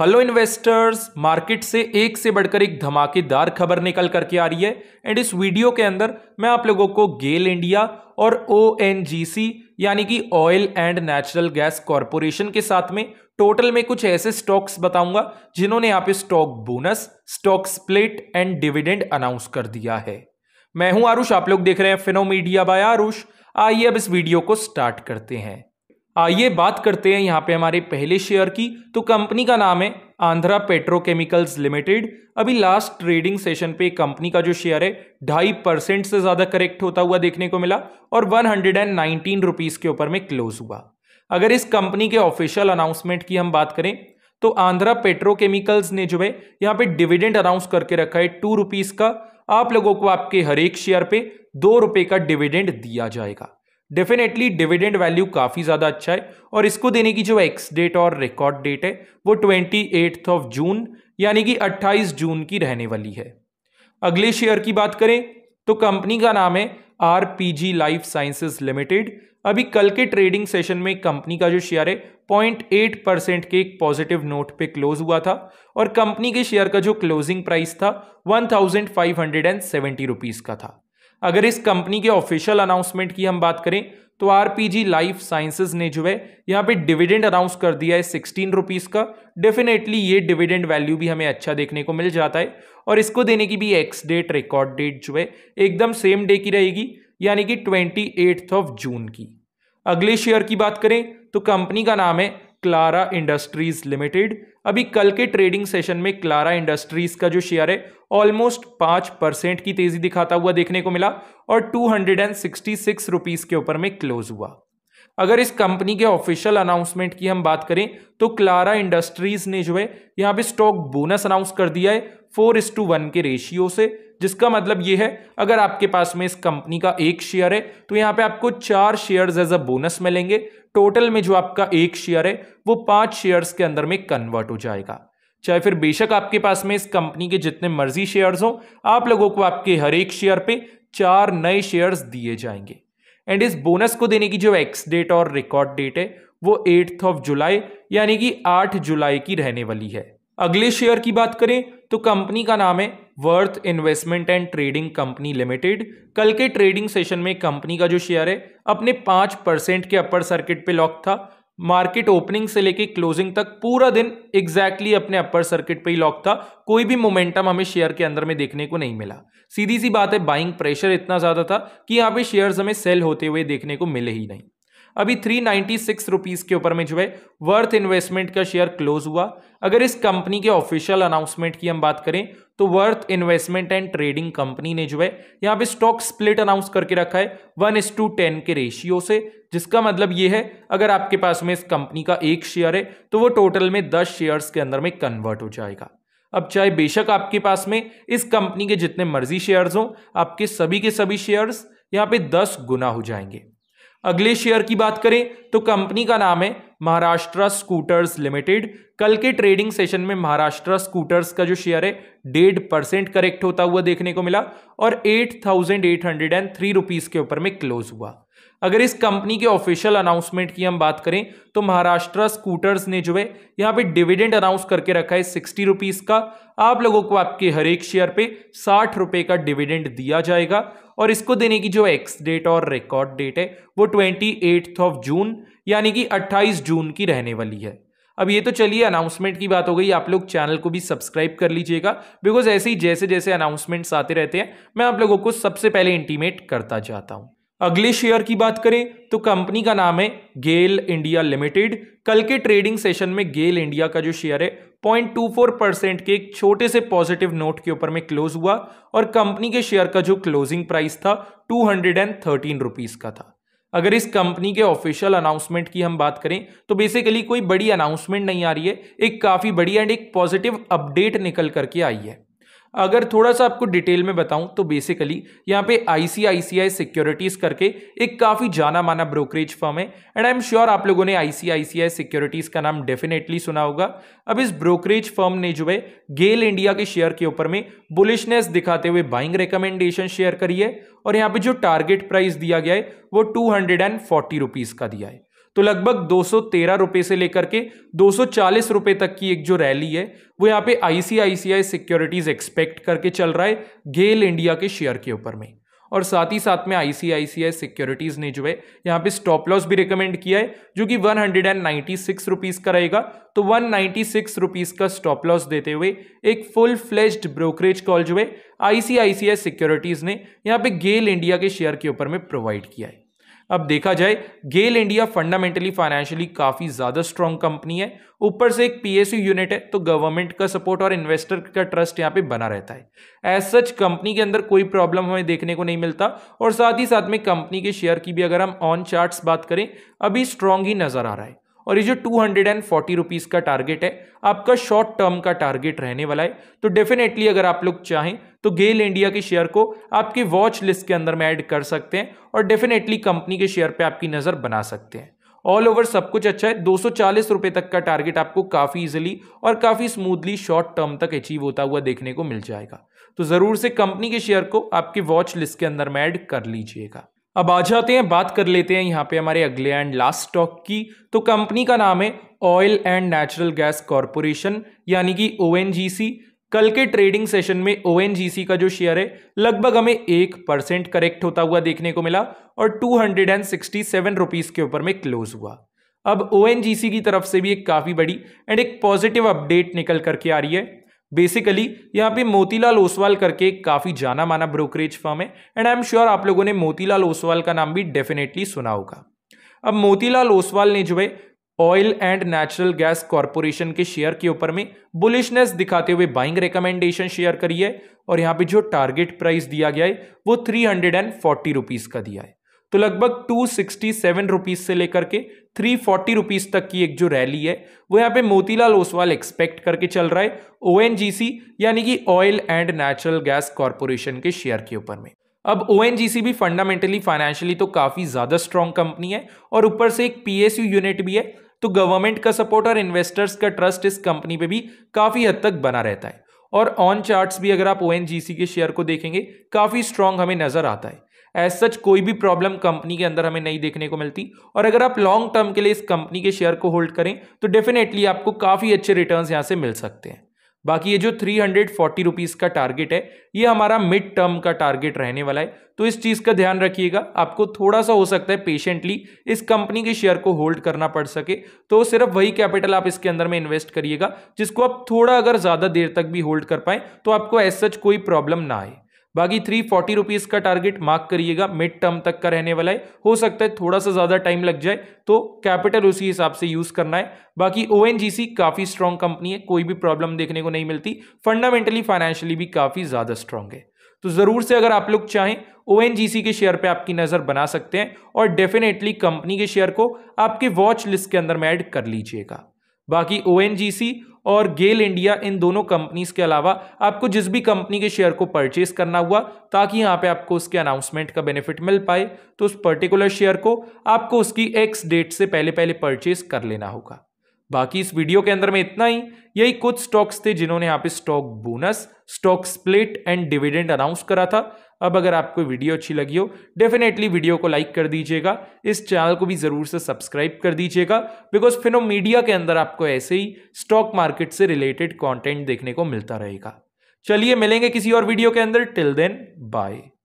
hello investors market से एक से बढ़कर एक धमाकेदार खबर निकल करके आ रही है एंड इस वीडियो के अंदर मैं आप लोगों को गेल इंडिया और ओ यानी कि oil and natural gas corporation के साथ में टोटल में कुछ ऐसे स्टॉक्स बताऊंगा जिन्होंने यहाँ पे stock bonus stock split and dividend announce कर दिया है मैं हूं आरुष आप लोग देख रहे हैं फिनो मीडिया बाय आरुष आइए अब इस वीडियो को स्टार्ट करते हैं आइए बात करते हैं यहाँ पे हमारे पहले शेयर की तो कंपनी का नाम है आंध्रा पेट्रोकेमिकल्स लिमिटेड अभी लास्ट ट्रेडिंग सेशन पे कंपनी का जो शेयर है ढाई परसेंट से ज़्यादा करेक्ट होता हुआ देखने को मिला और one hundred and nineteen rupees के ऊपर में क्लोज हुआ अगर इस कंपनी के ऑफिशियल अनाउंसमेंट की हम बात करें तो आंध्रा पेट्रोकेमिकल्स ने जो है यहाँ पे डिविडेंड अनाउंस करके रखा है टू रुपीज़ का आप लोगों को आपके हर एक शेयर पे दो रुपये का डिविडेंड दिया जाएगा डेफिनेटली डिविडेंड वैल्यू काफ़ी ज़्यादा अच्छा है और इसको देने की जो एक्स डेट और रिकॉर्ड डेट है वो ट्वेंटी एट्थ ऑफ जून यानी कि 28 जून की रहने वाली है अगले शेयर की बात करें तो कंपनी का नाम है R P G life sciences limited अभी कल के ट्रेडिंग सेशन में कंपनी का जो शेयर है पॉइंट एट परसेंट के एक पॉजिटिव नोट पे क्लोज हुआ था और कंपनी के शेयर का जो क्लोजिंग प्राइस था one thousand five hundred and seventy rupees का था अगर इस कंपनी के ऑफिशियल अनाउंसमेंट की हम बात करें तो आरपीजी लाइफ साइंसेज ने जो है यहाँ पे डिविडेंड अनाउंस कर दिया है सिक्सटीन रुपीज़ का डेफिनेटली ये डिविडेंड वैल्यू भी हमें अच्छा देखने को मिल जाता है और इसको देने की भी एक्स डेट रिकॉर्ड डेट जो है एकदम सेम डे की रहेगी यानी कि ट्वेंटी एट्थ ऑफ जून की अगले शेयर की बात करें तो कंपनी का नाम है क्लारा इंडस्ट्रीज लिमिटेड अभी कल के ट्रेडिंग सेशन में क्लारा इंडस्ट्रीज का जो शेयर है ऑलमोस्ट पांच परसेंट की तेजी दिखाता हुआ देखने को मिला और two hundred and sixty six rupees के ऊपर में क्लोज हुआ अगर इस कंपनी के ऑफिशियल अनाउंसमेंट की हम बात करें तो क्लारा इंडस्ट्रीज ने जो है यहाँ पे स्टॉक बोनस अनाउंस कर दिया है फोर इस टू वन के रेशियो से जिसका मतलब ये है अगर आपके पास में इस कंपनी का एक शेयर है तो यहाँ पे आपको चार शेयर्स एज अ बोनस मिलेंगे टोटल में जो आपका एक शेयर है वो पाँच शेयर्स के अंदर में कन्वर्ट हो जाएगा चाहे फिर बेशक आपके पास में इस कंपनी के जितने मर्जी शेयर्स हों आप लोगों को आपके हर एक शेयर पे चार नए शेयर्स दिए जाएंगे एंड इस बोनस को देने की जो एक्स डेट और रिकॉर्ड डेट है वो एट्थ ऑफ जुलाई यानी कि आठ जुलाई की रहने वाली है अगले शेयर की बात करें तो कंपनी का नाम है worth investment and trading company limited कल के ट्रेडिंग सेशन में कंपनी का जो शेयर है अपने पांच परसेंट के अपर सर्किट पे लॉक था मार्केट ओपनिंग से लेके क्लोजिंग तक पूरा दिन एग्जैक्टली exactly अपने अपर सर्किट पे ही लॉक था कोई भी मोमेंटम हमें शेयर के अंदर में देखने को नहीं मिला सीधी सी बात है बाइंग प्रेशर इतना ज़्यादा था कि यहाँ पे शेयर्स हमें सेल होते हुए देखने को मिले ही नहीं अभी थ्री नाइन्टी सिक्स रुपीज़ के ऊपर में जो है वर्थ इन्वेस्टमेंट का शेयर क्लोज हुआ अगर इस कंपनी के ऑफिशियल अनाउंसमेंट की हम बात करें तो worth investment and trading company ने जो है यहाँ पे स्टॉक स्प्लिट अनाउंस करके रखा है वन इस टू टेन के रेशियो से जिसका मतलब ये है अगर आपके पास में इस कंपनी का एक शेयर है तो वो टोटल में दस शेयर्स के अंदर में कन्वर्ट हो जाएगा अब चाहे बेशक आपके पास में इस कंपनी के जितने मर्जी शेयर्स हों आपके सभी के सभी शेयर्स यहाँ पे दस गुना हो जाएंगे अगले शेयर की बात करें तो कंपनी का नाम है महाराष्ट्र स्कूटर्स लिमिटेड कल के ट्रेडिंग सेशन में महाराष्ट्र स्कूटर्स का जो शेयर है डेढ़ परसेंट करेक्ट होता हुआ देखने को मिला और eight thousand eight hundred and three rupees के ऊपर में क्लोज हुआ अगर इस कंपनी के ऑफिशियल अनाउंसमेंट की हम बात करें तो महाराष्ट्र स्कूटर्स ने जो है यहाँ पे डिविडेंड अनाउंस करके रखा है सिक्सटी रुपीज़ का आप लोगों को आपके हर एक शेयर पे साठ रुपये का डिविडेंड दिया जाएगा और इसको देने की जो एक्स डेट और रिकॉर्ड डेट है वो ट्वेंटी ऑफ जून यानी कि अट्ठाईस जून की रहने वाली है अब ये तो चलिए अनाउंसमेंट की बात हो गई आप लोग चैनल को भी सब्सक्राइब कर लीजिएगा बिकॉज ऐसे ही जैसे जैसे अनाउंसमेंट्स आते रहते हैं मैं आप लोगों को सबसे पहले इंटीमेट करता जाता हूँ अगले शेयर की बात करें तो कंपनी का नाम है गेल इंडिया लिमिटेड कल के ट्रेडिंग सेशन में गेल इंडिया का जो शेयर है 0.24 परसेंट के एक छोटे से पॉजिटिव नोट के ऊपर में क्लोज हुआ और कंपनी के शेयर का जो क्लोजिंग प्राइस था two hundred and thirteen rupees का था अगर इस कंपनी के ऑफिशियल अनाउंसमेंट की हम बात करें तो बेसिकली कोई बड़ी अनाउंसमेंट नहीं आ रही है एक काफी बड़ी एंड एक पॉजिटिव अपडेट निकल करके आई है अगर थोड़ा सा आपको डिटेल में बताऊं तो बेसिकली यहाँ पे आईसीआईसीआई सिक्योरिटीज करके एक काफ़ी जाना माना ब्रोकरेज फर्म है एंड आई एम श्योर आप लोगों ने आईसीआईसीआई सिक्योरिटीज का नाम डेफिनेटली सुना होगा अब इस ब्रोकरेज फर्म ने जो है गेल इंडिया के शेयर के ऊपर में बुलिशनेस दिखाते हुए बाइंग रिकमेंडेशन शेयर करी है और यहाँ पे जो टारगेट प्राइस दिया गया है वो टू हंड्रेड का दिया है तो लगभग दो सौ से लेकर के दो सौ तक की एक जो रैली है वो यहाँ पे आईसीआईसीआई सिक्योरिटीज एक्सपेक्ट करके चल रहा है गेल इंडिया के शेयर के ऊपर में और साथ ही साथ में आईसीआईसीआई सिक्योरिटीज ने जो है यहाँ पे स्टॉप लॉस भी रिकमेंड किया है जो कि one hundred and ninety six rupees का रहेगा तो वन नाइन्टी सिक्स रुपीज़ का स्टॉप लॉस देते हुए एक फुल फ्लेज्ड ब्रोकरेज कॉल जो है आईसीआईसीआई सिक्योरिटीज ने यहाँ पे गेल इंडिया के शेयर के ऊपर में प्रोवाइड किया है अब देखा जाए गेल इंडिया फंडामेंटली फाइनेंशियली काफ़ी ज़्यादा स्ट्रॉन्ग कंपनी है ऊपर से एक पीएसयू यूनिट है तो गवर्नमेंट का सपोर्ट और इन्वेस्टर का ट्रस्ट यहाँ पे बना रहता है एज सच कंपनी के अंदर कोई प्रॉब्लम हमें देखने को नहीं मिलता और साथ ही साथ में कंपनी के शेयर की भी अगर हम ऑन चार्ट्स बात करें अभी स्ट्रांग ही नज़र आ रहा है और ये जो two hundred and forty rupees का टारगेट है आपका शॉर्ट टर्म का टारगेट रहने वाला है तो डेफिनेटली अगर आप लोग चाहें तो गेल इंडिया के शेयर को आपकी वॉच लिस्ट के अंदर में ऐड कर सकते हैं और डेफिनेटली कंपनी के शेयर पर आपकी नज़र बना सकते हैं ऑल ओवर सब कुछ अच्छा है दो रुपए तक का टारगेट आपको काफ़ी इजिली और काफ़ी स्मूथली शॉर्ट टर्म तक अचीव होता हुआ देखने को मिल जाएगा तो ज़रूर से कंपनी के शेयर को आपके वॉच लिस्ट के अंदर में ऐड कर लीजिएगा अब आ जाते हैं बात कर लेते हैं यहाँ पे हमारे अगले एंड लास्ट स्टॉक की तो कंपनी का नाम है oil and natural gas corporation यानी कि ओ कल के ट्रेडिंग सेशन में ओ का जो शेयर है लगभग हमें एक परसेंट करेक्ट होता हुआ देखने को मिला और two hundred and sixty seven rupees के ऊपर में क्लोज हुआ अब ओ की तरफ से भी एक काफ़ी बड़ी एंड एक पॉजिटिव अपडेट निकल करके आ रही है बेसिकली यहाँ पे मोतीलाल ओसवाल करके काफ़ी जाना माना ब्रोकरेज फर्म है एंड आई एम श्योर आप लोगों ने मोतीलाल ओसवाल का नाम भी डेफिनेटली सुना होगा अब मोतीलाल ओसवाल ने जो है oil and natural gas corporation के शेयर के ऊपर में बुलिशनेस दिखाते हुए बाइंग रिकमेंडेशन शेयर करी है और यहाँ पे जो टारगेट प्राइस दिया गया है वो three hundred and forty rupees का दिया है तो लगभग टू सिक्सटी सेवन रुपीज़ से लेकर के थ्री फोर्टी रुपीज़ तक की एक जो रैली है वो यहाँ पे मोतीलाल ओसवाल एक्सपेक्ट करके चल रहा है ओ यानी कि oil and natural gas corporation के शेयर के ऊपर में अब ओ भी फंडामेंटली फाइनेंशियली तो काफ़ी ज़्यादा स्ट्रॉन्ग कंपनी है और ऊपर से एक पी यूनिट भी है तो गवर्नमेंट का सपोर्ट और इन्वेस्टर्स का ट्रस्ट इस कंपनी पे भी काफ़ी हद तक बना रहता है और ऑन चार्ट्स भी अगर आप ओ के शेयर को देखेंगे काफ़ी स्ट्रांग हमें नज़र आता है एज सच कोई भी प्रॉब्लम कंपनी के अंदर हमें नहीं देखने को मिलती और अगर आप लॉन्ग टर्म के लिए इस कंपनी के शेयर को होल्ड करें तो डेफिनेटली आपको काफ़ी अच्छे रिटर्न यहाँ से मिल सकते हैं बाकी ये जो थ्री हंड्रेड फोर्टी रुपीज़ का टारगेट है ये हमारा मिड टर्म का टारगेट रहने वाला है तो इस चीज़ का ध्यान रखिएगा आपको थोड़ा सा हो सकता है पेशेंटली इस कंपनी के शेयर को होल्ड करना पड़ सके तो सिर्फ वही कैपिटल आप इसके अंदर में इन्वेस्ट करिएगा जिसको आप थोड़ा अगर ज़्यादा देर तक भी होल्ड कर पाएँ तो आपको एज सच कोई प्रॉब्लम ना आए बाकी थ्री फोर्टी रुपीज़ का टारगेट मार्क करिएगा मिड टर्म तक का रहने वाला है हो सकता है थोड़ा सा ज़्यादा टाइम लग जाए तो कैपिटल उसी हिसाब से यूज़ करना है बाकी ओ काफ़ी स्ट्रॉन्ग कंपनी है कोई भी प्रॉब्लम देखने को नहीं मिलती फंडामेंटली फाइनेंशियली भी काफ़ी ज़्यादा स्ट्रांग है तो ज़रूर से अगर आप लोग चाहें ओ के शेयर पर आपकी नज़र बना सकते हैं और डेफिनेटली कंपनी के शेयर को आपके वॉच लिस्ट के अंदर में ऐड कर लीजिएगा बाकी ओ और गेल इंडिया इन दोनों कंपनीज के अलावा आपको जिस भी कंपनी के शेयर को परचेज करना हुआ ताकि यहाँ पे आपको उसके अनाउंसमेंट का बेनिफिट मिल पाए तो उस पर्टिकुलर शेयर को आपको उसकी एक्स डेट से पहले पहले परचेज कर लेना होगा बाकी इस वीडियो के अंदर में इतना ही यही कुछ स्टॉक्स थे जिन्होंने यहाँ पे stock bonus stock split and dividend announce करा था अब अगर आपको वीडियो अच्छी लगी हो डेफिनेटली वीडियो को लाइक कर दीजिएगा इस चैनल को भी ज़रूर से सब्सक्राइब कर दीजिएगा बिकॉज फिनो मीडिया के अंदर आपको ऐसे ही स्टॉक मार्केट से रिलेटेड कॉन्टेंट देखने को मिलता रहेगा चलिए मिलेंगे किसी और वीडियो के अंदर टिल देन बाय